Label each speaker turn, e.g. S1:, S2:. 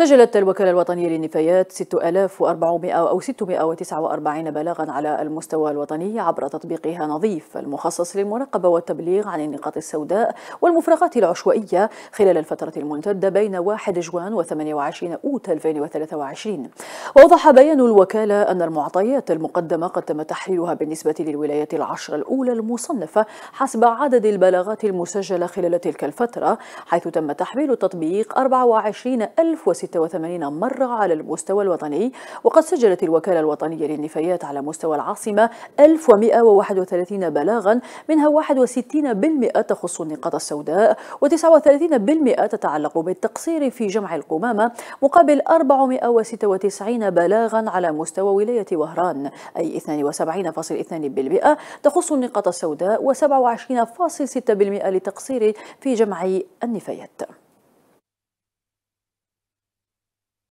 S1: سجلت الوكالة الوطنية للنفايات 6400 أو 649 بلاغا على المستوى الوطني عبر تطبيقها نظيف المخصص للمراقبة والتبليغ عن النقاط السوداء والمفرغات العشوائية خلال الفترة الممتدة بين 1 جوان و 28 أوت 2023 ووضح بيان الوكالة أن المعطيات المقدمة قد تم تحليلها بالنسبة للولايات العشر الأولى المصنفة حسب عدد البلاغات المسجلة خلال تلك الفترة حيث تم تحميل التطبيق 24 ألف 86 مرة على المستوى الوطني وقد سجلت الوكالة الوطنية للنفايات على مستوى العاصمة 1131 بلاغا منها 61% تخص النقاط السوداء و39% تتعلق بالتقصير في جمع القمامة مقابل 496 بلاغا على مستوى ولاية وهران أي 72.2% تخص النقاط السوداء و27.6% لتقصير في جمع النفايات